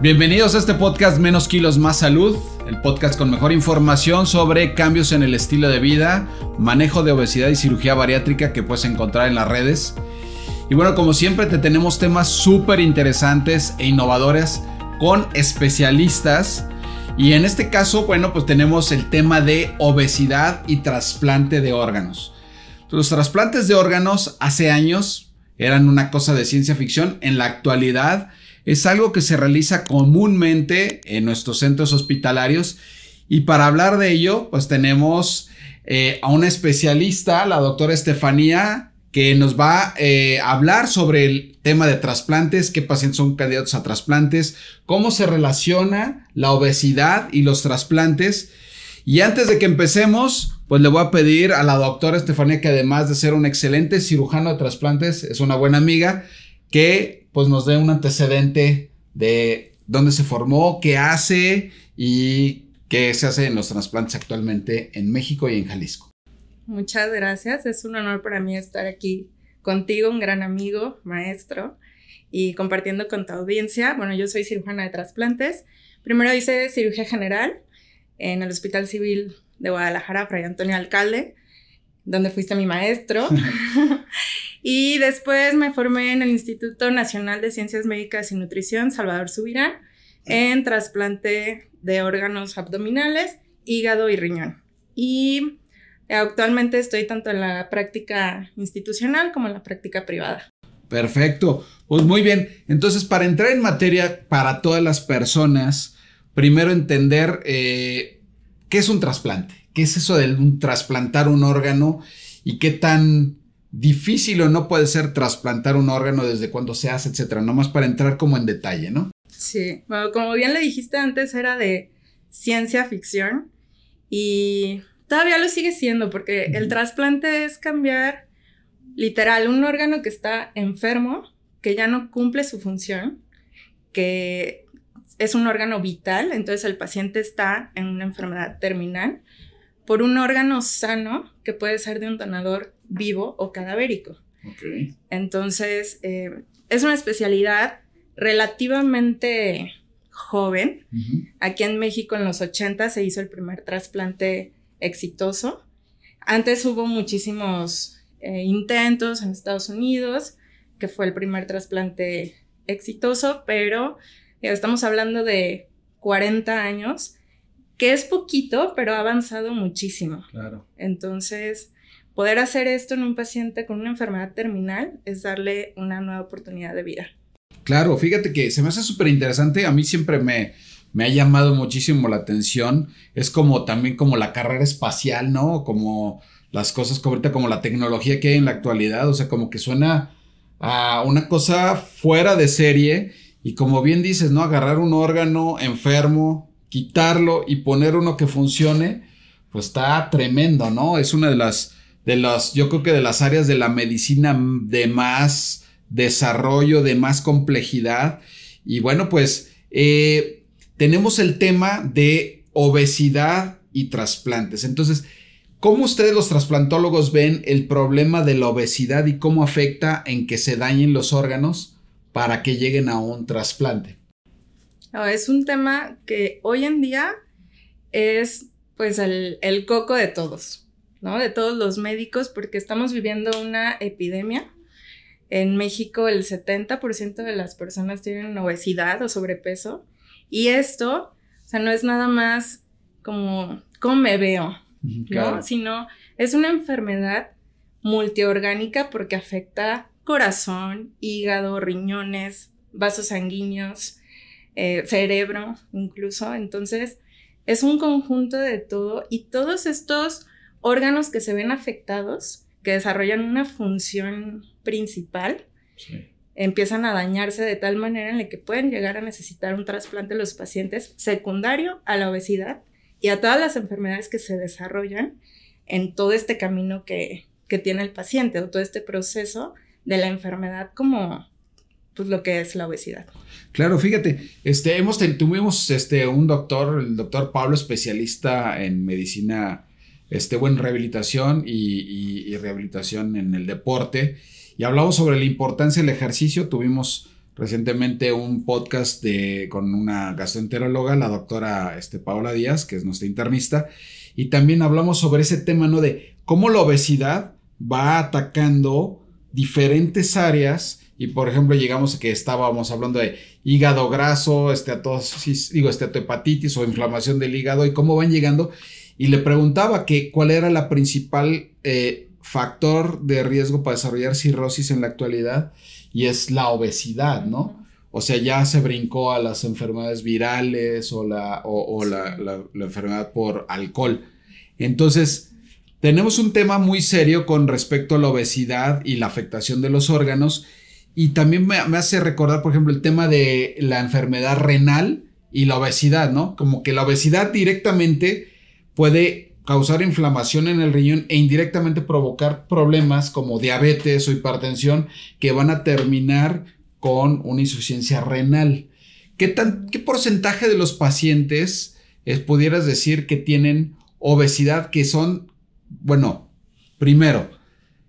Bienvenidos a este podcast Menos Kilos Más Salud, el podcast con mejor información sobre cambios en el estilo de vida, manejo de obesidad y cirugía bariátrica que puedes encontrar en las redes. Y bueno, como siempre te tenemos temas súper interesantes e innovadores con especialistas. Y en este caso, bueno, pues tenemos el tema de obesidad y trasplante de órganos. Los trasplantes de órganos hace años eran una cosa de ciencia ficción, en la actualidad es algo que se realiza comúnmente en nuestros centros hospitalarios y para hablar de ello, pues tenemos eh, a una especialista, la doctora Estefanía, que nos va eh, a hablar sobre el tema de trasplantes, qué pacientes son candidatos a trasplantes, cómo se relaciona la obesidad y los trasplantes. Y antes de que empecemos, pues le voy a pedir a la doctora Estefanía, que además de ser un excelente cirujano de trasplantes, es una buena amiga, que pues nos dé un antecedente de dónde se formó, qué hace y qué se hace en los trasplantes actualmente en México y en Jalisco. Muchas gracias, es un honor para mí estar aquí contigo, un gran amigo, maestro, y compartiendo con tu audiencia. Bueno, yo soy cirujana de trasplantes. Primero hice cirugía general en el Hospital Civil de Guadalajara, Fray Antonio Alcalde, donde fuiste mi maestro. Y después me formé en el Instituto Nacional de Ciencias Médicas y Nutrición, Salvador Subirán, en trasplante de órganos abdominales, hígado y riñón. Y actualmente estoy tanto en la práctica institucional como en la práctica privada. Perfecto. Pues muy bien. Entonces, para entrar en materia para todas las personas, primero entender eh, qué es un trasplante, qué es eso de trasplantar un órgano y qué tan difícil o no puede ser trasplantar un órgano, desde cuando se hace, etcétera, nomás para entrar como en detalle, ¿no? Sí, como bien le dijiste antes, era de ciencia ficción y todavía lo sigue siendo porque el trasplante es cambiar literal un órgano que está enfermo, que ya no cumple su función, que es un órgano vital, entonces el paciente está en una enfermedad terminal, por un órgano sano que puede ser de un donador vivo o cadavérico. Entonces, eh, es una especialidad relativamente joven. Aquí en México en los 80 se hizo el primer trasplante exitoso. Antes hubo muchísimos eh, intentos en Estados Unidos, que fue el primer trasplante exitoso, pero eh, estamos hablando de 40 años, que es poquito, pero ha avanzado muchísimo. Claro. Entonces, Poder hacer esto en un paciente con una enfermedad terminal es darle una nueva oportunidad de vida. Claro, fíjate que se me hace súper interesante, a mí siempre me, me ha llamado muchísimo la atención, es como también como la carrera espacial, ¿no? Como las cosas como como la tecnología que hay en la actualidad, o sea, como que suena a una cosa fuera de serie y como bien dices, ¿no? Agarrar un órgano enfermo, quitarlo y poner uno que funcione, pues está tremendo, ¿no? Es una de las de las, yo creo que de las áreas de la medicina de más desarrollo, de más complejidad. Y bueno, pues eh, tenemos el tema de obesidad y trasplantes. Entonces, ¿cómo ustedes los trasplantólogos ven el problema de la obesidad y cómo afecta en que se dañen los órganos para que lleguen a un trasplante? Ah, es un tema que hoy en día es pues el coco de todos. ¿no? De todos los médicos, porque estamos viviendo una epidemia. En México el 70% de las personas tienen obesidad o sobrepeso. Y esto, o sea, no es nada más como cómo me veo, ¿no? Sino es una enfermedad multiorgánica porque afecta corazón, hígado, riñones, vasos sanguíneos, eh, cerebro incluso. Entonces, es un conjunto de todo y todos estos órganos que se ven afectados, que desarrollan una función principal, empiezan a dañarse de tal manera en la que pueden llegar a necesitar un trasplante los pacientes secundario a la obesidad y a todas las enfermedades que se desarrollan en todo este camino que, tiene el paciente o todo este proceso de la enfermedad como pues lo que es la obesidad. Claro, fíjate, este hemos tuvimos este un doctor, el doctor Pablo especialista en medicina este, buen rehabilitación y, rehabilitación en el deporte. Y hablamos sobre la importancia del ejercicio. Tuvimos recientemente un podcast de, con una gastroenteróloga, la doctora este, Paola Díaz, que es nuestra internista, y también hablamos sobre ese tema, ¿no? De cómo la obesidad va atacando diferentes áreas y, por ejemplo, llegamos a que estábamos hablando de hígado graso, este, digo, este, hepatitis o inflamación del hígado y cómo van llegando y le preguntaba que cuál era la principal eh, factor de riesgo para desarrollar cirrosis en la actualidad y es la obesidad, ¿no? O sea, ya se brincó a las enfermedades virales o la, o, enfermedad por alcohol. Entonces, tenemos un tema muy serio con respecto a la obesidad y la afectación de los órganos. Y también me, me, hace recordar, por ejemplo, el tema de la enfermedad renal y la obesidad, ¿no? Como que la obesidad directamente puede causar inflamación en el riñón e indirectamente provocar problemas como diabetes o hipertensión que van a terminar con una insuficiencia renal. ¿Qué, qué porcentaje de los pacientes es, eh, pudieras decir que tienen obesidad que son, bueno, primero,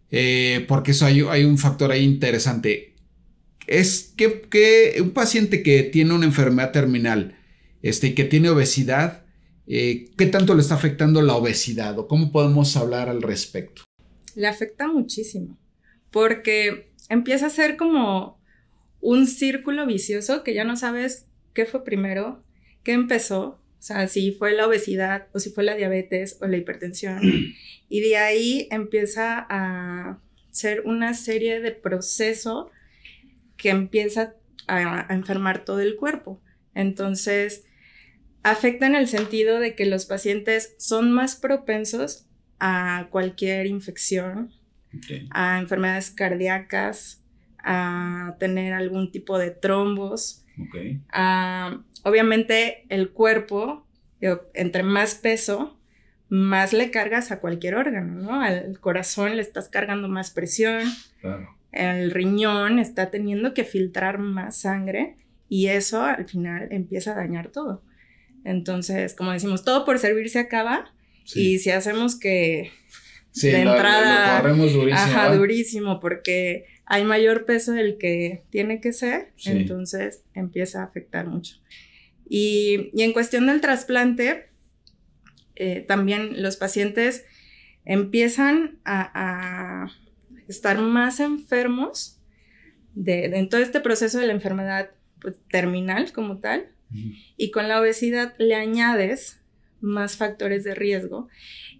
eh, porque eso hay, un factor ahí interesante, es que, que, un paciente que tiene una enfermedad terminal este, que tiene obesidad, eh, ¿qué tanto le está afectando la obesidad o cómo podemos hablar al respecto? Le afecta muchísimo, porque empieza a ser como un círculo vicioso que ya no sabes qué fue primero, qué empezó, o sea, si fue la obesidad o si fue la diabetes o la hipertensión. Y de ahí empieza a ser una serie de procesos que empieza a, enfermar todo el cuerpo. Entonces, afecta en el sentido de que los pacientes son más propensos a cualquier infección, a enfermedades cardíacas, a tener algún tipo de trombos. obviamente el cuerpo, entre más peso, más le cargas a cualquier órgano, ¿no? Al corazón le estás cargando más presión, el riñón está teniendo que filtrar más sangre y eso al final empieza a dañar todo. Entonces, como decimos, todo por servir se acaba. Y si hacemos que de la, entrada. Lo durísimo, ajá, durísimo, porque hay mayor peso del que tiene que ser, entonces empieza a afectar mucho. Y, en cuestión del trasplante, eh, también los pacientes empiezan a, estar más enfermos de, en todo este proceso de la enfermedad pues, terminal como tal y con la obesidad le añades más factores de riesgo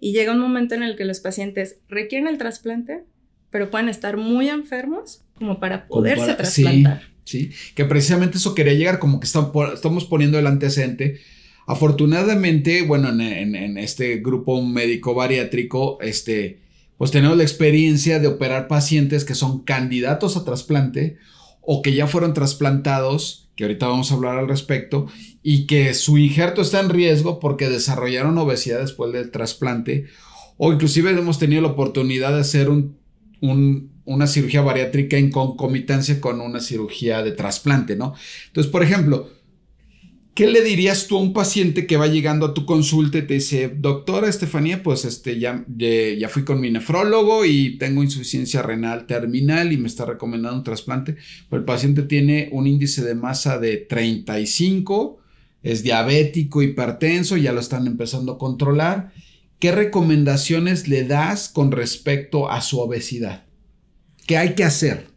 y llega un momento en el que los pacientes requieren el trasplante, pero pueden estar muy enfermos como para poderse trasplantar. Sí, que precisamente eso quería llegar, como que estamos poniendo el antecedente. Afortunadamente, bueno, en, este grupo médico bariátrico, este, pues tenemos la experiencia de operar pacientes que son candidatos a trasplante o que ya fueron trasplantados que ahorita vamos a hablar al respecto, y que su injerto está en riesgo porque desarrollaron obesidad después del trasplante, o inclusive hemos tenido la oportunidad de hacer un, una cirugía bariátrica en concomitancia con una cirugía de trasplante, ¿no? Entonces, por ejemplo, ¿Qué le dirías tú a un paciente que va llegando a tu consulta y te dice, doctora Estefanía, pues este, ya, ya fui con mi nefrólogo y tengo insuficiencia renal terminal y me está recomendando un trasplante, pero pues, el paciente tiene un índice de masa de 35, es diabético, hipertenso, ya lo están empezando a controlar. ¿Qué recomendaciones le das con respecto a su obesidad? ¿Qué hay que hacer?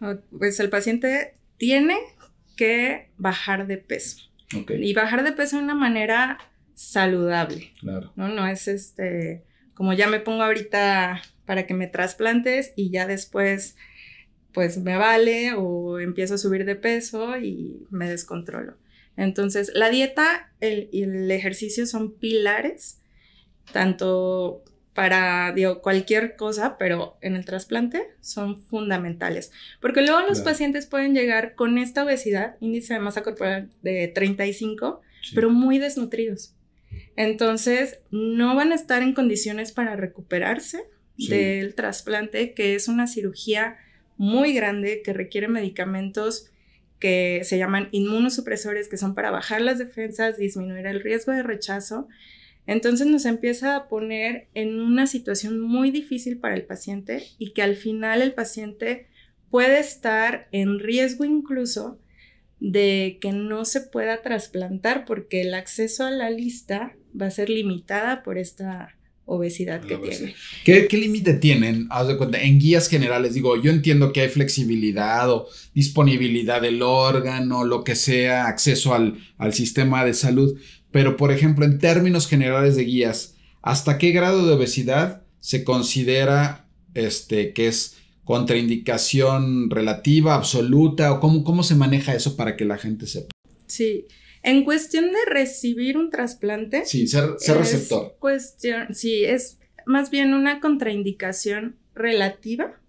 Ah, pues el paciente tiene que bajar de peso y bajar de peso de una manera saludable. Claro. ¿no? es este, como ya me pongo ahorita para que me trasplantes y ya después pues me vale o empiezo a subir de peso y me descontrolo. Entonces, la dieta y el, ejercicio son pilares, tanto para digo, cualquier cosa, pero en el trasplante son fundamentales. Porque luego los pacientes pueden llegar con esta obesidad, índice de masa corporal de 35, pero muy desnutridos. Entonces, no van a estar en condiciones para recuperarse del trasplante, que es una cirugía muy grande que requiere medicamentos que se llaman inmunosupresores, que son para bajar las defensas, disminuir el riesgo de rechazo entonces nos empieza a poner en una situación muy difícil para el paciente y que al final el paciente puede estar en riesgo incluso de que no se pueda trasplantar porque el acceso a la lista va a ser limitada por esta obesidad que tiene. ¿Qué, límite tienen? Haz de cuenta, en guías generales, digo, yo entiendo que hay flexibilidad o disponibilidad del órgano, lo que sea, acceso al, al sistema de salud, pero por ejemplo, en términos generales de guías, ¿hasta qué grado de obesidad se considera este, que es contraindicación relativa, absoluta, o cómo, cómo se maneja eso para que la gente sepa? Sí, en cuestión de recibir un trasplante. Sí, ser, receptor. Cuestión, sí, es más bien una contraindicación relativa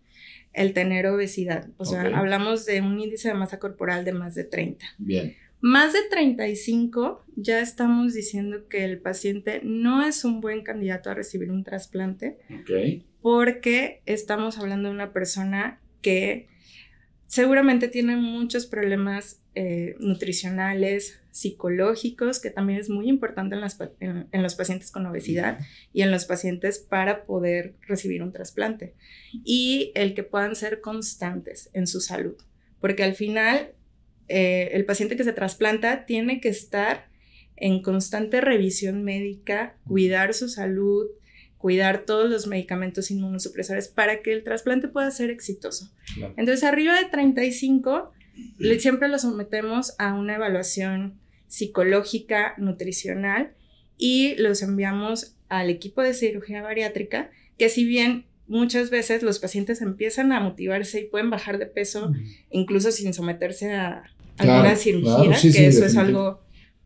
el tener obesidad. O sea, hablamos de un índice de masa corporal de más de 30. Bien. Más de 35 ya estamos diciendo que el paciente no es un buen candidato a recibir un trasplante. Porque estamos hablando de una persona que seguramente tiene muchos problemas eh, nutricionales, psicológicos, que también es muy importante en, los pacientes con obesidad y en los pacientes para poder recibir un trasplante, y el que puedan ser constantes en su salud, porque al final eh, el paciente que se trasplanta tiene que estar en constante revisión médica, cuidar su salud, cuidar todos los medicamentos inmunosupresores para que el trasplante pueda ser exitoso. Entonces, arriba de 35 siempre los sometemos a una evaluación psicológica, nutricional y los enviamos al equipo de cirugía bariátrica, que si bien muchas veces los pacientes empiezan a motivarse y pueden bajar de peso, incluso sin someterse a alguna cirugía, que eso es algo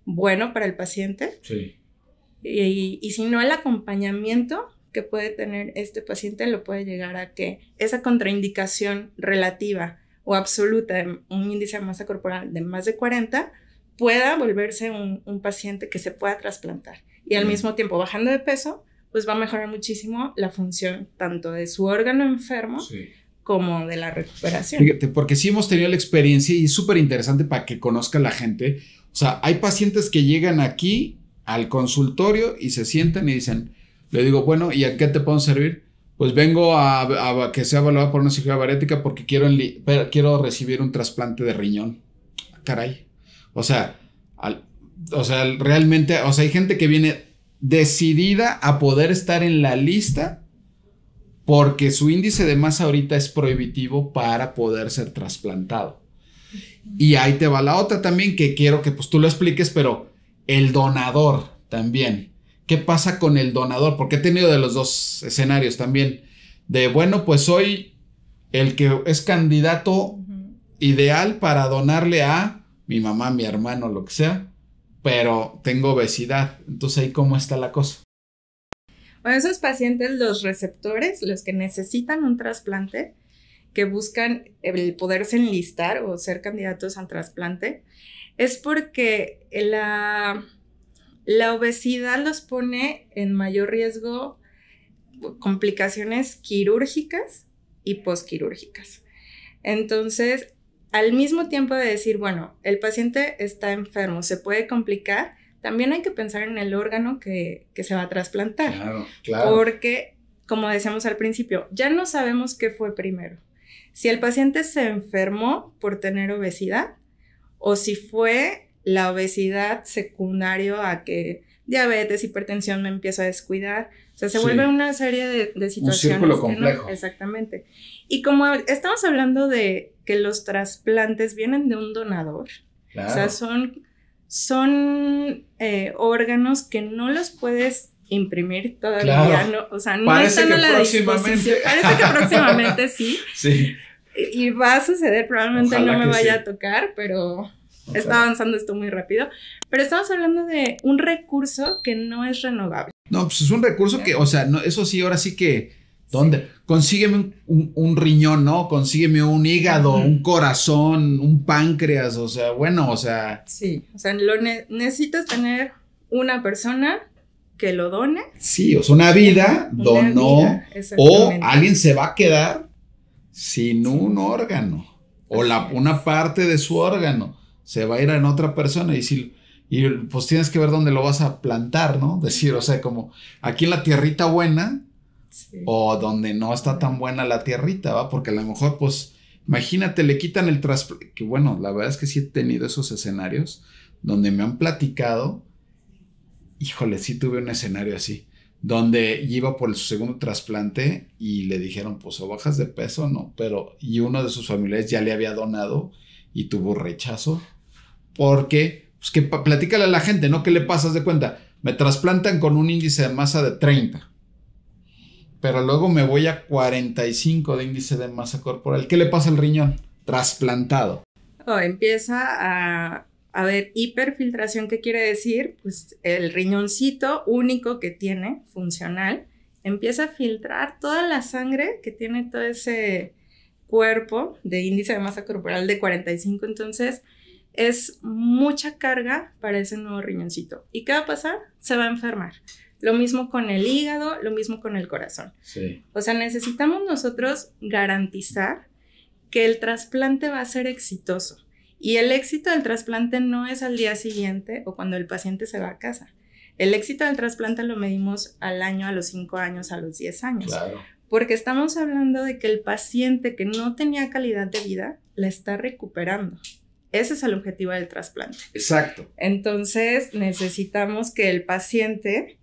bueno para el paciente. Y, y si no, el acompañamiento que puede tener este paciente lo puede llegar a que esa contraindicación relativa o absoluta de un índice de masa corporal de más de 40 pueda volverse un, paciente que se pueda trasplantar. Y al mismo tiempo, bajando de peso, pues va a mejorar muchísimo la función tanto de su órgano enfermo como de la recuperación. porque si hemos tenido la experiencia y es súper interesante para que conozca la gente. O sea, hay pacientes que llegan aquí al consultorio y se sientan y dicen, le digo, bueno, ¿y a qué te puedo servir? pues vengo a, que sea evaluado por una cirugía barética porque quiero, quiero recibir un trasplante de riñón. Ah, caray. O sea, o sea, realmente, o sea, hay gente que viene decidida a poder estar en la lista porque su índice de masa ahorita es prohibitivo para poder ser trasplantado. Y ahí te va la otra también que quiero que pues tú lo expliques, pero el donador también. ¿Qué pasa con el donador? Porque he tenido de los dos escenarios también. De, bueno, pues soy el que es candidato ideal para donarle a mi mamá, mi hermano, lo que sea, pero tengo obesidad. Entonces ahí cómo está la cosa. Bueno, esos pacientes, los receptores, los que necesitan un trasplante, que buscan el poderse enlistar o ser candidatos al trasplante, es porque la la obesidad los pone en mayor riesgo complicaciones quirúrgicas y posquirúrgicas. Entonces, al mismo tiempo de decir, bueno, el paciente está enfermo, se puede complicar, también hay que pensar en el órgano que, se va a trasplantar. Claro, claro. Porque, como decíamos al principio, ya no sabemos qué fue primero. Si el paciente se enfermó por tener obesidad o si fue la obesidad secundario a que diabetes, hipertensión, me empiezo a descuidar. O sea, se vuelve una serie de, situaciones. Un complejo. exactamente. Y como estamos hablando de que los trasplantes vienen de un donador, o sea, son, son eh, órganos que no los puedes imprimir todavía, o sea, no están a la disposición. Parece que próximamente sí. sí. Y, va a suceder, probablemente no me vaya a tocar, pero está avanzando esto muy rápido, pero estamos hablando de un recurso que no es renovable. No, pues es un recurso que, o sea, eso sí, ahora sí que, ¿dónde? Consígueme un, riñón, ¿no? Consígueme un hígado, un corazón, un páncreas, o sea, bueno, o sea. Sí, o sea, lo necesitas tener una persona que lo done. Sí, o sea, una vida donó o alguien se va a quedar sin un órgano o la, una parte de su órgano se va a ir en otra persona y si y pues tienes que ver dónde lo vas a plantar, ¿no? Decir, o sea, como aquí en la tierrita buena o donde no está tan buena la tierrita, ¿va? Porque a lo mejor, pues, imagínate, le quitan el trasplante, que bueno, la verdad es que sí he tenido esos escenarios donde me han platicado, híjole, sí tuve un escenario así, donde iba por su segundo trasplante y le dijeron, pues, o bajas de peso, ¿no? Pero, y uno de sus familiares ya le había donado y tuvo rechazo porque, pues que platícale a la gente, ¿no? ¿Qué le pasas de cuenta? Me trasplantan con un índice de masa de 30, pero luego me voy a 45 de índice de masa corporal. ¿Qué le pasa al riñón? Trasplantado. Oh, empieza a ver hiperfiltración, ¿qué quiere decir? Pues el riñoncito único que tiene, funcional, empieza a filtrar toda la sangre que tiene todo ese cuerpo de índice de masa corporal de 45. Entonces, es mucha carga para ese nuevo riñoncito. ¿Y qué va a pasar? Se va a enfermar. Lo mismo con el hígado, lo mismo con el corazón. O sea, necesitamos nosotros garantizar que el trasplante va a ser exitoso. Y el éxito del trasplante no es al día siguiente o cuando el paciente se va a casa. El éxito del trasplante lo medimos al año, a los 5 años, a los 10 años. Porque estamos hablando de que el paciente que no tenía calidad de vida la está recuperando. Ese es el objetivo del trasplante. Exacto. Entonces necesitamos que el paciente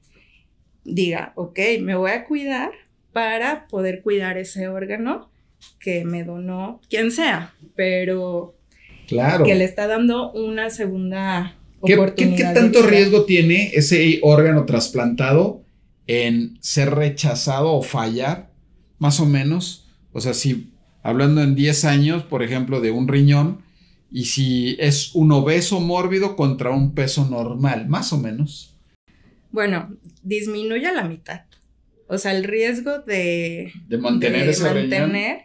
diga, ok, me voy a cuidar para poder cuidar ese órgano que me donó quien sea, pero claro. que le está dando una segunda oportunidad. ¿Qué, qué tanto riesgo tiene ese órgano trasplantado en ser rechazado o fallar? Más o menos. O sea, si hablando en 10 años, por ejemplo, de un riñón, y si es un obeso mórbido contra un peso normal, más o menos. Bueno, disminuye a la mitad. O sea, el riesgo de, mantener, mantener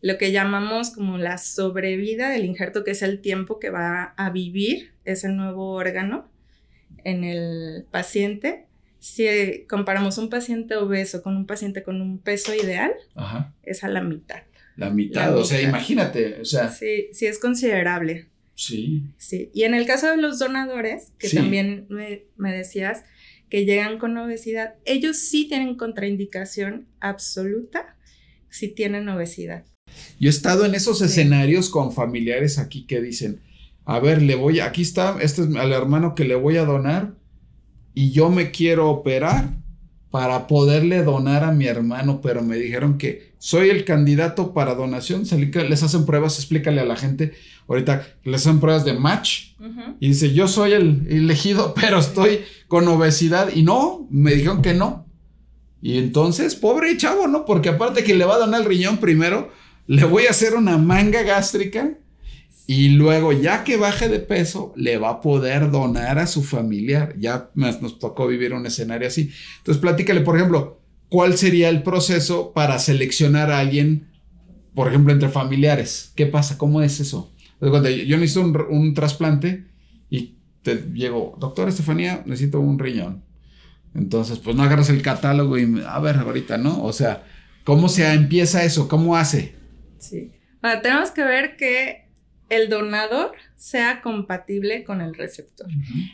lo que llamamos como la sobrevida del injerto, que es el tiempo que va a vivir ese nuevo órgano en el paciente. Si comparamos un paciente obeso con un paciente con un peso ideal, es a la mitad la mitad, o sea, imagínate, sea. Sí, sí es considerable. Sí. Sí, y en el caso de los donadores, que también me, decías, que llegan con obesidad, ellos sí tienen contraindicación absoluta si tienen obesidad. Yo he estado en esos escenarios con familiares aquí que dicen, a ver, le voy, aquí está, este es al hermano que le voy a donar y yo me quiero operar para poderle donar a mi hermano, pero me dijeron que soy el candidato para donación. les hacen pruebas, explícale a la gente. Ahorita les hacen pruebas de match y dice: Yo soy el elegido, pero estoy con obesidad. Y no, me dijeron que no. Y entonces, pobre chavo, ¿no? Porque aparte que le va a donar el riñón primero, le voy a hacer una manga gástrica y luego, ya que baje de peso, le va a poder donar a su familiar. Ya nos tocó vivir un escenario así. Entonces, platícale, por ejemplo, ¿cuál sería el proceso para seleccionar a alguien, por ejemplo, entre familiares? ¿Qué pasa? ¿Cómo es eso? Cuando yo necesito un, un trasplante y te llego, doctor Estefanía, necesito un riñón. Entonces, pues no agarras el catálogo y a ver ahorita, ¿no? O sea, ¿cómo se empieza eso? ¿Cómo hace? Sí. Bueno, tenemos que ver que el donador sea compatible con el receptor.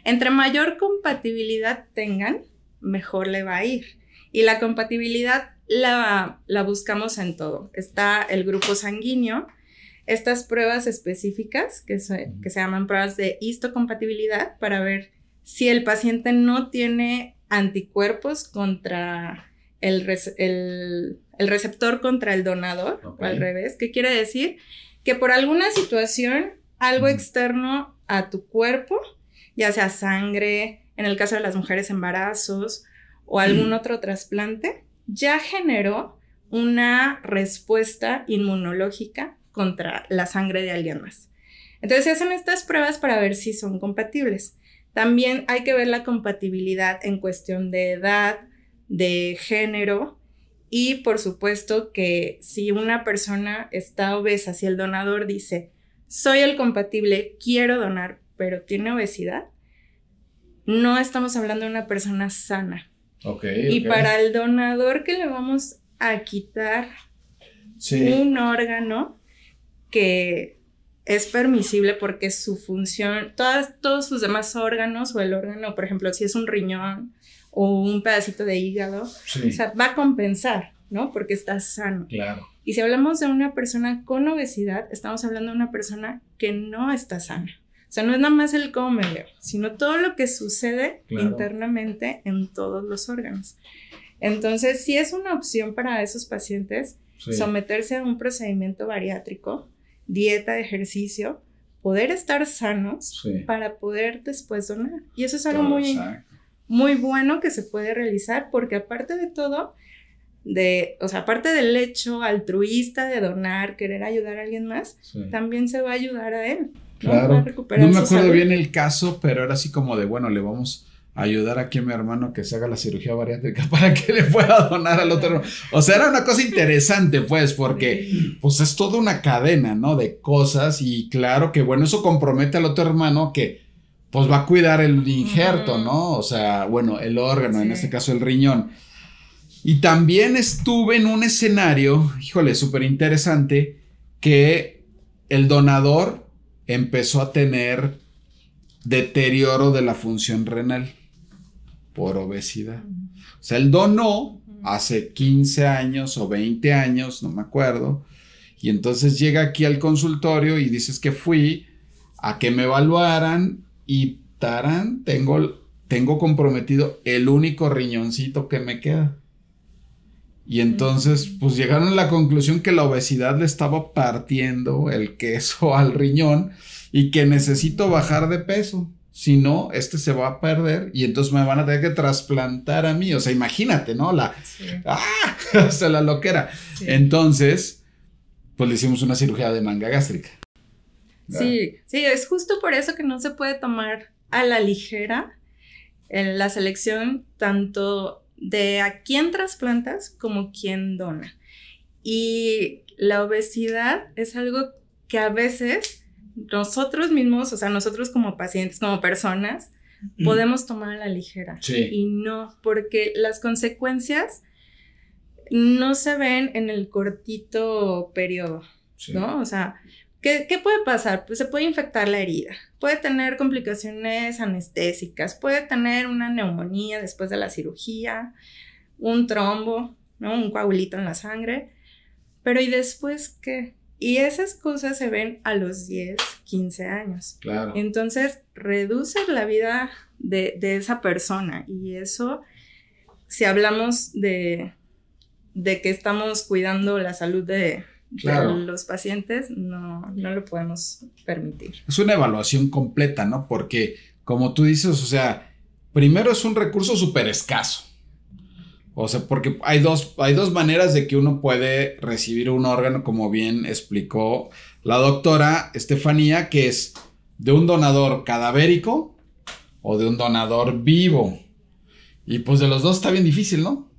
Entre mayor compatibilidad tengan, mejor le va a ir. Y la compatibilidad la, buscamos en todo. Está el grupo sanguíneo, estas pruebas específicas que se, llaman pruebas de histocompatibilidad para ver si el paciente no tiene anticuerpos contra el, receptor contra el donador, al revés. ¿Qué quiere decir? que por alguna situación, algo externo a tu cuerpo, ya sea sangre, en el caso de las mujeres embarazos o algún otro trasplante, ya generó una respuesta inmunológica contra la sangre de alguien más. Entonces se hacen estas pruebas para ver si son compatibles. También hay que ver la compatibilidad en cuestión de edad, de género, y por supuesto que si una persona está obesa, si el donador dice, soy el compatible, quiero donar, pero tiene obesidad, no estamos hablando de una persona sana. y para el donador que le vamos a quitar un órgano que es permisible porque su función, todas, todos sus demás órganos o el órgano, por ejemplo, si es un riñón o un pedacito de hígado. O sea, va a compensar, ¿no? Porque está sano. Claro. Y si hablamos de una persona con obesidad, estamos hablando de una persona que no está sana. O sea, no es nada más el cómo sino todo lo que sucede internamente en todos los órganos. Entonces, sí es una opción para esos pacientes someterse a un procedimiento bariátrico, dieta, ejercicio, poder estar sanos para poder después donar. Y eso es algo muy, muy bueno que se puede realizar porque aparte de todo, de, o sea, aparte del hecho altruista de donar, querer ayudar a alguien más, también se va a ayudar a él. ¿no? Claro. no me acuerdo bien el caso, pero era así como de, bueno, le vamos a ayudar aquí a mi hermano que se haga la cirugía bariátrica para que le pueda donar al otro hermano. O sea, era una cosa interesante, pues, porque pues es toda una cadena, ¿no? De cosas y claro que, bueno, eso compromete al otro hermano que pues va a cuidar el injerto, ¿no? O sea, bueno, el órgano, en este caso el riñón. Y también estuve en un escenario, híjole, súper interesante, que el donador empezó a tener deterioro de la función renal por obesidad. O sea, él donó hace 15 años o 20 años, no me acuerdo, y entonces llega aquí al consultorio y dices que fui a que me evaluaran y tarán, tengo, tengo comprometido el único riñoncito que me queda. Y entonces, mm. pues llegaron a la conclusión que la obesidad le estaba partiendo el queso al riñón y que necesito bajar de peso. Si no, este se va a perder y entonces me van a tener que trasplantar a mí. O sea, imagínate, ¿no? La. ¡ah! o sea, la loquera. Entonces, pues le hicimos una cirugía de manga gástrica. Ah. Sí, sí, es justo por eso que no se puede tomar a la ligera en la selección tanto de a quién trasplantas como quién dona. Y la obesidad es algo que a veces nosotros mismos, o sea, nosotros como pacientes, como personas, mm. podemos tomar a la ligera. Y no, porque las consecuencias no se ven en el cortito periodo, ¿no? O sea, ¿Qué, puede pasar? Pues se puede infectar la herida, puede tener complicaciones anestésicas, puede tener una neumonía después de la cirugía, un trombo, un coagulito en la sangre. Pero ¿y después qué? Y esas cosas se ven a los 10, 15 años. Claro. Entonces, reduce la vida de, esa persona. Y eso, si hablamos de que estamos cuidando la salud de, claro. los pacientes, no, no lo podemos permitir. Es una evaluación completa, ¿no? Porque, como tú dices, o sea, primero es un recurso súper escaso. O sea, porque hay dos, hay dos maneras de que uno puede recibir un órgano, como bien explicó la doctora Estefanía, que es de un donador cadavérico o de un donador vivo. Y pues de los dos está bien difícil, ¿no?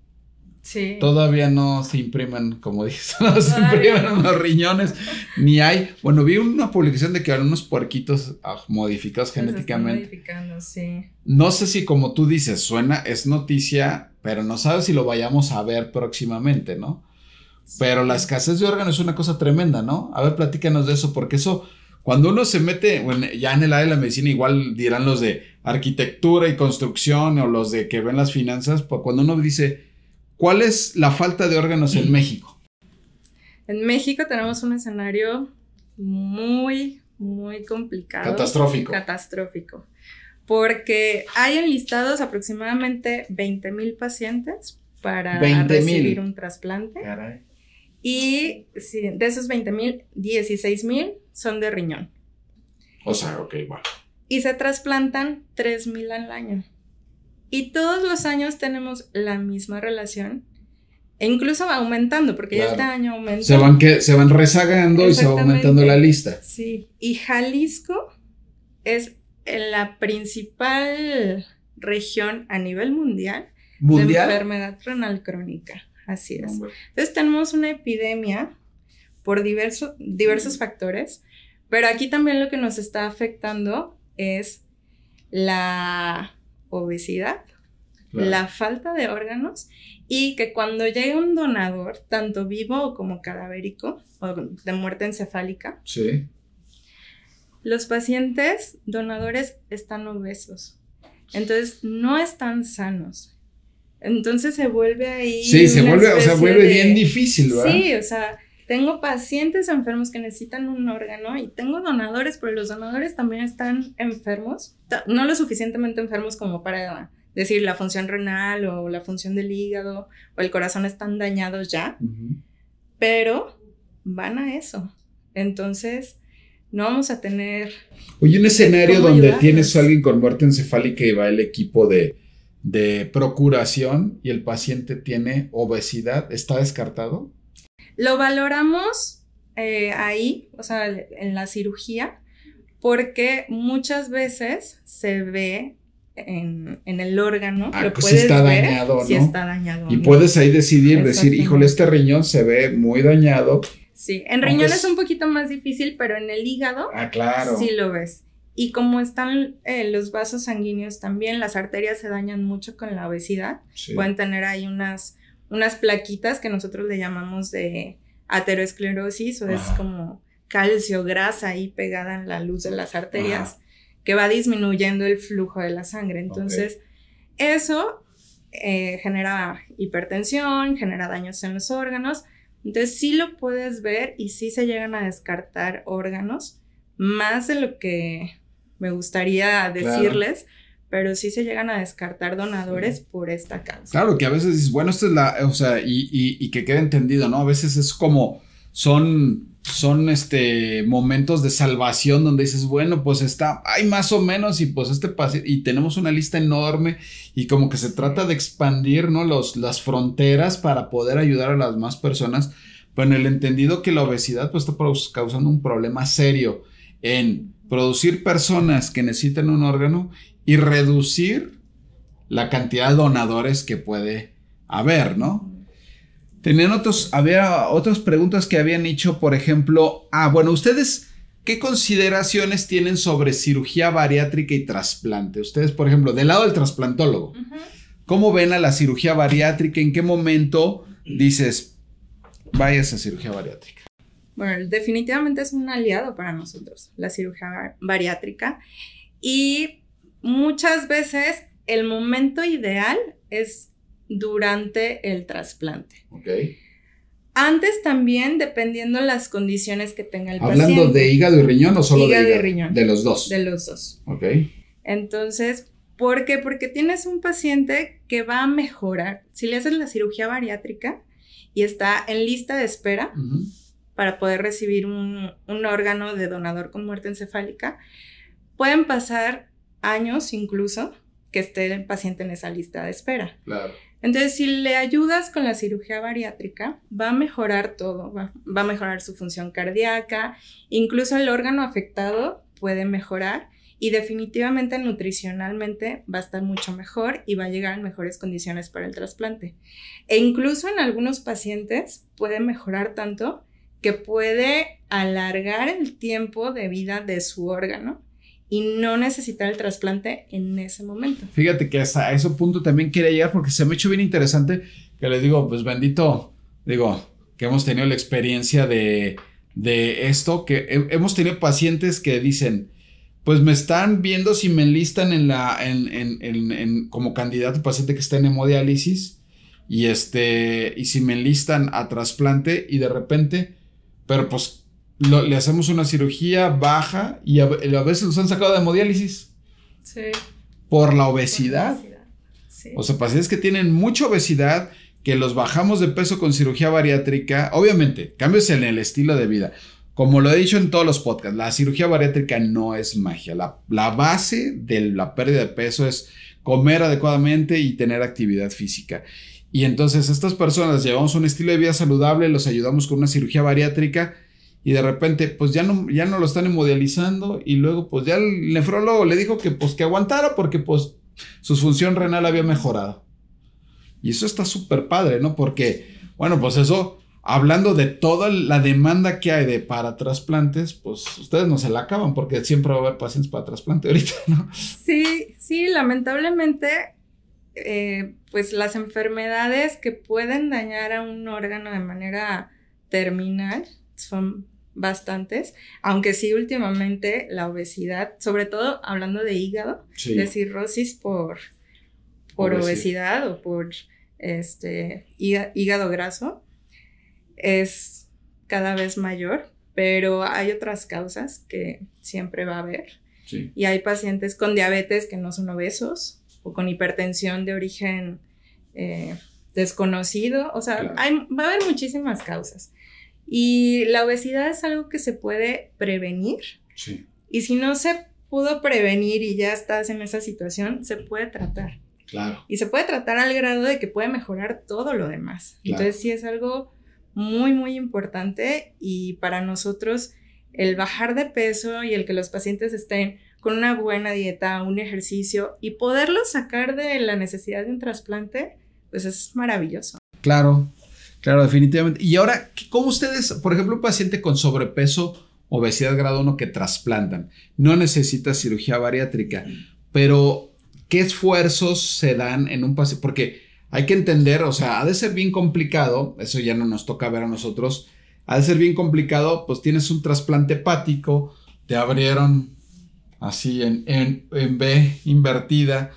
Todavía no se imprimen, como dices, no se imprimen los riñones, ni hay. Bueno, vi una publicación de que eran unos puerquitos ah, modificados genéticamente. modificando, sí. No sé si, como tú dices, suena, es noticia, pero no sabes si lo vayamos a ver próximamente, ¿no? Pero la escasez de órganos es una cosa tremenda, ¿no? A ver, platícanos de eso, porque eso cuando uno se mete, ya en el área de la medicina, igual dirán los de arquitectura y construcción o los de que ven las finanzas, pues cuando uno dice, ¿Cuál es la falta de órganos en mm. México? En México tenemos un escenario muy, muy complicado. Catastrófico. Catastrófico. Porque hay enlistados aproximadamente 20 mil pacientes para recibir un trasplante. Y de esos 20 mil, 16 mil son de riñón. O sea, ok, bueno. Y se trasplantan 3 mil al año. Y todos los años tenemos la misma relación. E incluso va aumentando, porque ya este año aumenta. Se van, que, se van rezagando y se va aumentando la lista. Sí. Y Jalisco es la principal región a nivel mundial, de enfermedad renal crónica. Así es. Entonces tenemos una epidemia por diversos factores, pero aquí también lo que nos está afectando es la obesidad, la falta de órganos y que cuando llega un donador, tanto vivo como cadavérico o de muerte encefálica, los pacientes donadores están obesos. Entonces no están sanos. Entonces se vuelve ahí. Sí, se vuelve, bien difícil, Sí, o sea, tengo pacientes enfermos que necesitan un órgano y tengo donadores, pero los donadores también están enfermos, no lo suficientemente enfermos como para decir la función renal o la función del hígado o el corazón están dañados ya, pero van a eso. Entonces, no vamos a tener... Oye, un escenario donde tienes a alguien con muerte encefálica y va el equipo de, de procuración y el paciente tiene obesidad, ¿está descartado? Lo valoramos eh, ahí, o sea, en la cirugía, porque muchas veces se ve en, el órgano. Ah, pues si está dañado, ¿no? Y puedes ahí decidir, decir, híjole, este riñón se ve muy dañado. Sí, en riñón es un poquito más difícil, pero en el hígado ah, sí lo ves. Y como están eh, los vasos sanguíneos también, las arterias se dañan mucho con la obesidad, pueden tener ahí unas unas plaquitas que nosotros le llamamos de ateroesclerosis o es como calcio, grasa ahí pegada en la luz de las arterias que va disminuyendo el flujo de la sangre. Entonces, eso eh, genera hipertensión, genera daños en los órganos. Entonces, sí lo puedes ver y sí se llegan a descartar órganos más de lo que me gustaría decirles pero sí se llegan a descartar donadores por esta causa. Claro, que a veces dices, bueno, esta es la, o sea, y, que quede entendido, ¿no? A veces es como, son, son este, momentos de salvación donde dices, bueno, pues está, hay más o menos, y pues este paciente, y tenemos una lista enorme, y como que se trata de expandir, ¿no? Los, las fronteras para poder ayudar a las más personas, pero en el entendido que la obesidad pues está causando un problema serio en producir personas que necesiten un órgano y reducir la cantidad de donadores que puede haber, ¿no? Tenían otros, había otras preguntas que habían hecho, por ejemplo, ah, bueno, ustedes, ¿qué consideraciones tienen sobre cirugía bariátrica y trasplante? Ustedes, por ejemplo, del lado del trasplantólogo, ¿cómo ven a la cirugía bariátrica? ¿En qué momento dices, vayas a cirugía bariátrica? Bueno, definitivamente es un aliado para nosotros, la cirugía bariátrica. Y muchas veces el momento ideal es durante el trasplante. Ok. Antes también, dependiendo las condiciones que tenga el ¿Hablando paciente. ¿Hablando de hígado y riñón o solo de hígado? Y riñón. De los dos. De los dos. Ok. Entonces, ¿por qué? Porque tienes un paciente que va a mejorar. Si le haces la cirugía bariátrica y está en lista de espera para poder recibir un órgano de donador con muerte encefálica, pueden pasar años incluso que esté el paciente en esa lista de espera. Entonces, si le ayudas con la cirugía bariátrica, va a mejorar todo, va, va, a mejorar su función cardíaca, incluso el órgano afectado puede mejorar y definitivamente nutricionalmente va a estar mucho mejor y va a llegar en mejores condiciones para el trasplante. E incluso en algunos pacientes puede mejorar tanto que puede alargar el tiempo de vida de su órgano y no necesitar el trasplante en ese momento. Fíjate que hasta ese punto también quería llegar porque se me ha hecho bien interesante que les digo, pues bendito, digo, que hemos tenido la experiencia de, esto, que hemos tenido pacientes que dicen, pues me están viendo si me enlistan en la, como candidato paciente que está en hemodiálisis y este, y si me enlistan a trasplante y de repente, pero pues le hacemos una cirugía baja y a, veces los han sacado de hemodiálisis. Sí. Por la obesidad. O sea, pacientes que tienen mucha obesidad, que los bajamos de peso con cirugía bariátrica, obviamente, cambios en el estilo de vida. Como lo he dicho en todos los podcasts, la cirugía bariátrica no es magia. La, la base de la pérdida de peso es comer adecuadamente y tener actividad física. Y entonces estas personas llevamos un estilo de vida saludable, los ayudamos con una cirugía bariátrica y de repente pues ya no, ya no lo están hemodializando y luego pues ya el nefrólogo le dijo que pues que aguantara porque pues su función renal había mejorado. Y eso está súper padre, ¿no? Porque, bueno, pues eso, hablando de toda la demanda que hay de para trasplantes, pues ustedes no se la acaban porque siempre va a haber pacientes para trasplante ahorita, ¿no? Sí, sí, lamentablemente, eh, pues las enfermedades que pueden dañar a un órgano de manera terminal son bastantes, aunque sí últimamente la obesidad, sobre todo hablando de hígado, de cirrosis por, obesidad. o por este hígado graso, es cada vez mayor, pero hay otras causas que siempre va a haber. Y hay pacientes con diabetes que no son obesos o con hipertensión de origen eh, desconocido, o sea, hay, va a haber muchísimas causas. Y la obesidad es algo que se puede prevenir. Sí. Y si no se pudo prevenir y ya estás en esa situación, se puede tratar. Claro. Y se puede tratar al grado de que puede mejorar todo lo demás. Entonces sí es algo muy, muy importante y para nosotros el bajar de peso y el que los pacientes estén con una buena dieta, un ejercicio y poderlos sacar de la necesidad de un trasplante, pues es maravilloso. Claro, Claro, definitivamente. Y ahora, ¿cómo ustedes, por ejemplo, un paciente con sobrepeso, obesidad grado 1 que trasplantan, no necesita cirugía bariátrica, pero ¿qué esfuerzos se dan en un paciente? Porque hay que entender, o sea, ha de ser bien complicado, eso ya no nos toca ver a nosotros, ha de ser bien complicado, pues tienes un trasplante hepático, te abrieron así en, en, en B invertida,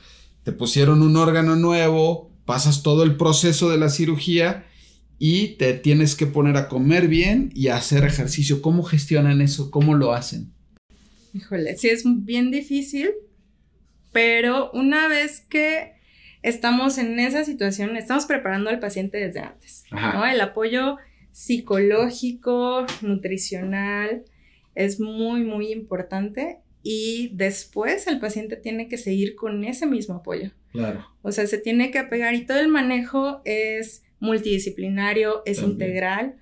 te pusieron un órgano nuevo, pasas todo el proceso de la cirugía, y te tienes que poner a comer bien y a hacer ejercicio. ¿Cómo gestionan eso? ¿Cómo lo hacen? Híjole, sí es bien difícil, pero una vez que estamos en esa situación, estamos preparando al paciente desde antes, El apoyo psicológico, nutricional, es muy, muy importante y después el paciente tiene que seguir con ese mismo apoyo. Claro. O sea, se tiene que apegar y todo el manejo es multidisciplinario, es integral,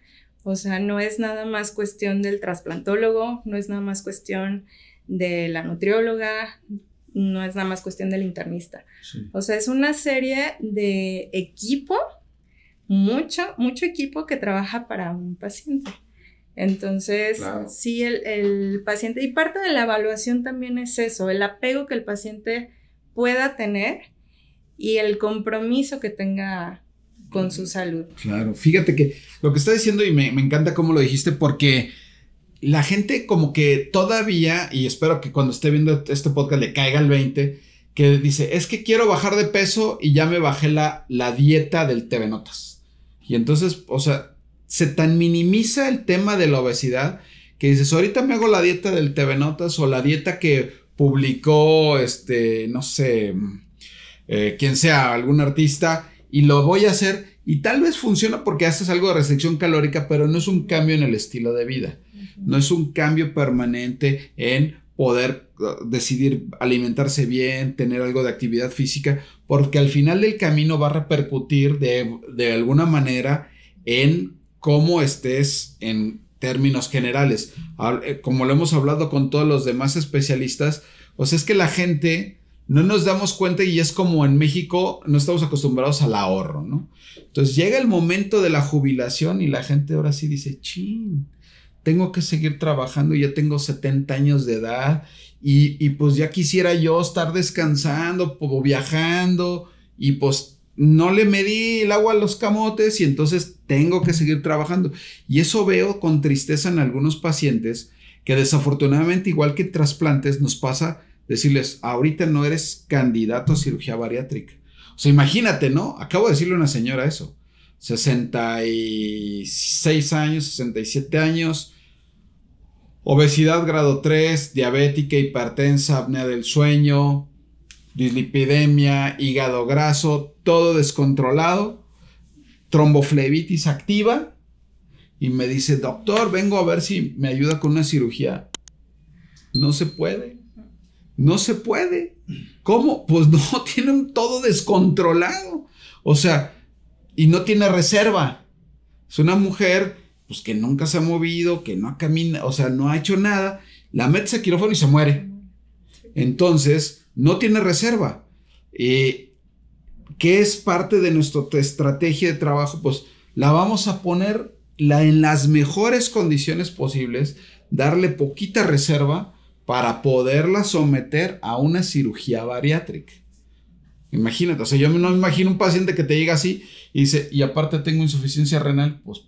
o sea, no es nada más cuestión del trasplantólogo, no es nada más cuestión de la nutrióloga, no es nada más cuestión del internista. O sea, es una serie de equipo, mucho, mucho equipo que trabaja para un paciente. Entonces, sí, el, el, paciente, y parte de la evaluación también es eso, el apego que el paciente pueda tener y el compromiso que tenga con su salud. Claro, fíjate que lo que está diciendo y me, encanta cómo lo dijiste porque la gente como que todavía, y espero que cuando esté viendo este podcast le caiga el 20, que dice, es que quiero bajar de peso y ya me bajé la, la dieta del TV Notas. Y entonces, o sea, se tan minimiza el tema de la obesidad que dices, ahorita me hago la dieta del TV Notas o la dieta que publicó, este, no sé, mm, eh, quien sea, algún artista y lo voy a hacer y tal vez funciona porque haces algo de restricción calórica, pero no es un cambio en el estilo de vida, no es un cambio permanente en poder uh, decidir alimentarse bien, tener algo de actividad física, porque al final del camino va a repercutir de, de alguna manera en cómo estés en términos generales. Eh, como lo hemos hablado con todos los demás especialistas, pues es que la gente no nos damos cuenta y es como en México no estamos acostumbrados al ahorro, ¿no? Entonces llega el momento de la jubilación y la gente ahora sí dice, ching, tengo que seguir trabajando, ya tengo 70 años de edad y, pues ya quisiera yo estar descansando viajando y pues no le medí el agua a los camotes y entonces tengo que seguir trabajando. Y eso veo con tristeza en algunos pacientes que desafortunadamente igual que trasplantes nos pasa decirles, ahorita no eres candidato a cirugía bariátrica. O sea, imagínate, ¿no? Acabo de decirle a una señora eso. 66 años, 67 años, obesidad grado 3, diabética, hipertensa, apnea del sueño, dislipidemia, hígado graso, todo descontrolado, tromboflebitis activa. Y me dice, doctor, vengo a ver si me ayuda con una cirugía. No se puede. No se puede. ¿Cómo? Pues no, tienen todo descontrolado. O sea, y no tiene reserva. Es una mujer, pues que nunca se ha movido, que no ha caminado, o sea, no ha hecho nada. La metes a quirófano y se muere. Entonces, no tiene reserva. Eh, ¿Qué es parte de nuestra estrategia de trabajo? Pues la vamos a poner la, en las mejores condiciones posibles, darle poquita reserva para poderla someter a una cirugía bariátrica. Imagínate, o sea, yo no me imagino un paciente que te llega así y dice, y aparte tengo insuficiencia renal, pues,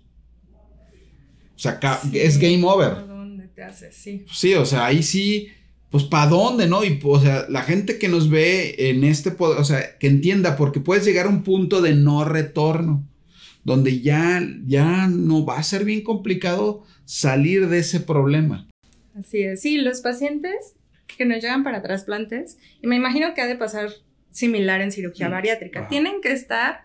o sea, es game over. Sí. o sea, ahí sí, pues, ¿para dónde, no? Y, o sea, la gente que nos ve en este, o sea, que entienda, porque puedes llegar a un punto de no retorno, donde ya, ya no va a ser bien complicado salir de ese problema. Así es. Sí, los pacientes que nos llegan para trasplantes, y me imagino que ha de pasar similar en cirugía bariátrica, tienen que estar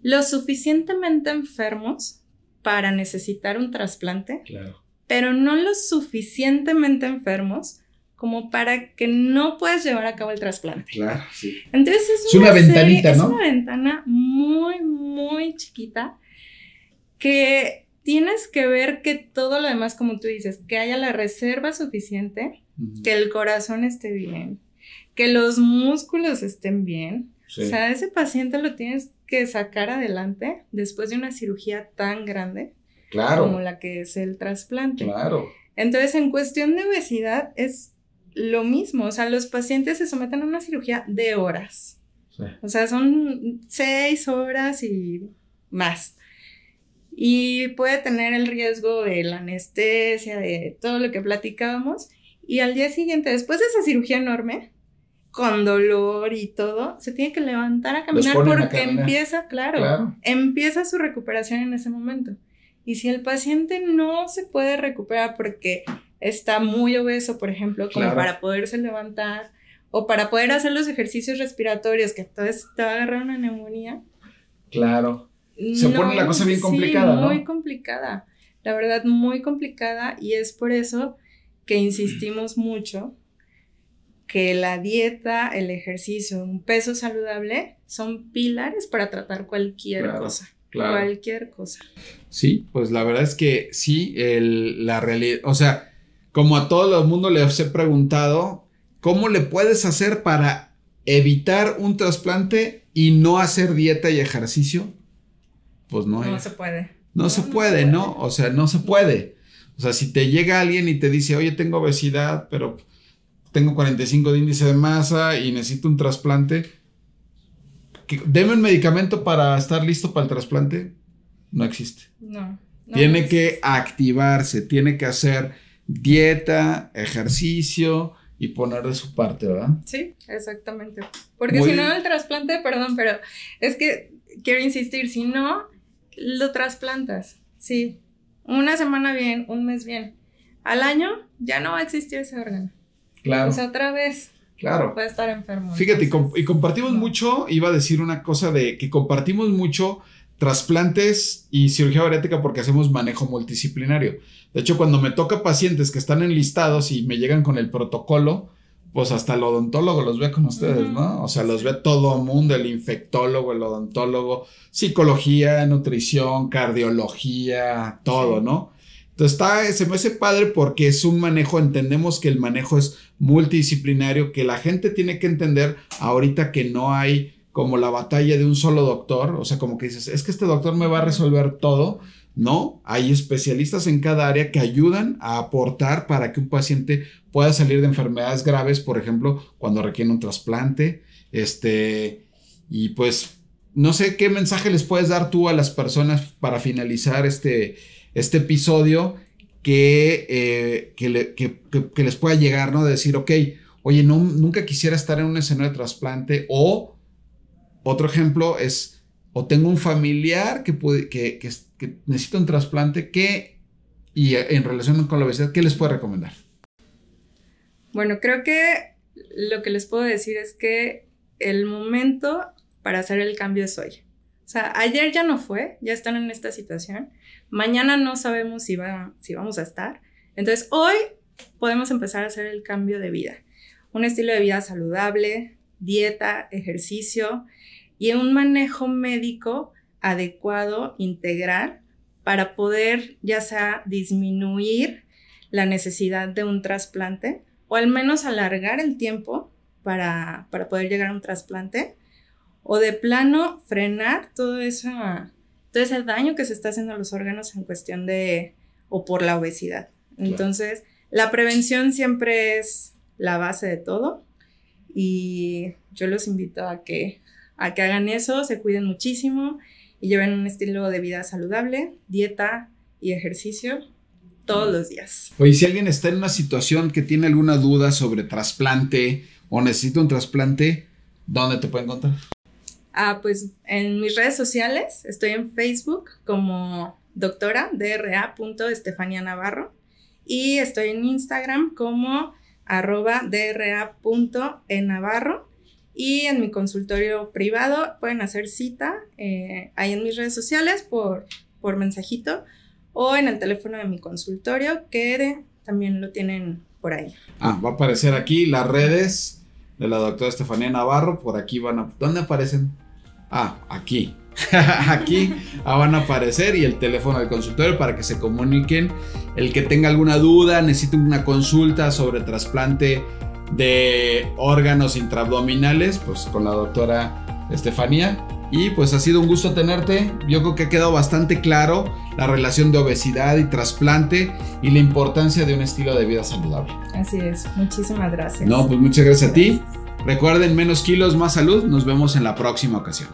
lo suficientemente enfermos para necesitar un trasplante, claro. pero no lo suficientemente enfermos como para que no puedas llevar a cabo el trasplante. Claro, sí. Entonces es, una, ventanita, ¿no? Es una ventana muy, muy chiquita que tienes que ver que todo lo demás, como tú dices, que haya la reserva suficiente, que el corazón esté bien, que los músculos estén bien. O sea, ese paciente lo tienes que sacar adelante después de una cirugía tan grande como la que es el trasplante. Claro. Entonces, en cuestión de obesidad es lo mismo. O sea, los pacientes se someten a una cirugía de horas. O sea, son seis horas y más y puede tener el riesgo de la anestesia, de todo lo que platicábamos. Y al día siguiente, después de esa cirugía enorme, con dolor y todo, se tiene que levantar a caminar porque empieza, claro, empieza su recuperación en ese momento. Y si el paciente no se puede recuperar porque está muy obeso, por ejemplo, como para poderse levantar o para poder hacer los ejercicios respiratorios, que entonces te va a agarrar una neumonía. Claro. Se pone la cosa bien complicada, Muy complicada, la verdad, muy complicada y es por eso que insistimos mucho que la dieta, el ejercicio, un peso saludable son pilares para tratar cualquier cosa. Cualquier cosa. Sí, pues la verdad es que sí, la realidad, o sea, como a todo el mundo les he preguntado, ¿cómo le puedes hacer para evitar un trasplante y no hacer dieta y ejercicio? Pues, no, se puede. No, se puede, ¿no? O sea, no se puede. O sea, si te llega alguien y te dice, oye, tengo obesidad, pero tengo 45 de índice de masa y necesito un trasplante, que, deme un medicamento para estar listo para el trasplante, no existe. No. tiene que activarse, tiene que hacer dieta, ejercicio y poner de su parte, ¿verdad? Sí, exactamente. Porque si no, el trasplante, perdón, pero es que quiero insistir, si no, lo trasplantas, sí. Una semana bien, un mes bien. Al año ya no va a existir ese órgano. Claro. sea, otra vez. Claro. Puede estar enfermo. Fíjate, y, compartimos mucho, iba a decir una cosa de que compartimos mucho trasplantes y cirugía bariátrica porque hacemos manejo multidisciplinario. De hecho, cuando me toca pacientes que están enlistados y me llegan con el protocolo, pues hasta el odontólogo los ve con ustedes, ¿no? O sea, los ve todo el mundo, el infectólogo, el odontólogo, psicología, nutrición, cardiología, todo, ¿no? Entonces está, se me hace padre porque es un manejo, entendemos que el manejo es multidisciplinario, que la gente tiene que entender ahorita que no hay como la batalla de un solo doctor, o sea, como que dices, es que este doctor me va a resolver todo, no, hay especialistas en cada área que ayudan a aportar para que un paciente pueda salir de enfermedades graves, por ejemplo, cuando requiere un trasplante. Este, y pues, no sé qué mensaje les puedes dar tú a las personas para finalizar este, este episodio que, eh, les pueda llegar, ¿no? De decir, ok, oye, no, nunca quisiera estar en un escenario de trasplante o otro ejemplo es o tengo un familiar que, puede, que, que, necesita un trasplante, ¿qué, y en relación con la obesidad, qué les puedo recomendar? Bueno, creo que lo que les puedo decir es que el momento para hacer el cambio es hoy. O sea, ayer ya no fue, ya están en esta situación, mañana no sabemos si, va, si vamos a estar, entonces hoy podemos empezar a hacer el cambio de vida, un estilo de vida saludable, dieta, ejercicio, y un manejo médico adecuado, integral, para poder ya sea disminuir la necesidad de un trasplante o al menos alargar el tiempo para, para poder llegar a un trasplante o de plano frenar todo, eso todo ese daño que se está haciendo a los órganos en cuestión de o por la obesidad. Entonces, la prevención siempre es la base de todo y yo los invito a que a que hagan eso, se cuiden muchísimo y lleven un estilo de vida saludable, dieta y ejercicio todos los días. Oye, si alguien está en una situación que tiene alguna duda sobre trasplante o necesita un trasplante, ¿dónde te pueden encontrar? Ah, pues en mis redes sociales, estoy en Facebook como doctora Navarro y estoy en Instagram como arroba e Navarro y en mi consultorio privado pueden hacer cita eh, ahí en mis redes sociales por, por mensajito o en el teléfono de mi consultorio que también lo tienen por ahí. Ah, va a aparecer aquí las redes de la doctora Estefanía Navarro. Por aquí van a... ¿Dónde aparecen? Ah, aquí. aquí ah, van a aparecer y el teléfono del consultorio para que se comuniquen. El que tenga alguna duda, necesite una consulta sobre trasplante de órganos intraabdominales, pues con la doctora Estefanía. Y pues ha sido un gusto tenerte. Yo creo que ha quedado bastante claro la relación de obesidad y trasplante y la importancia de un estilo de vida saludable. Así es, muchísimas gracias. No, pues muchas gracias, a ti. Recuerden, menos kilos, más salud. Nos vemos en la próxima ocasión.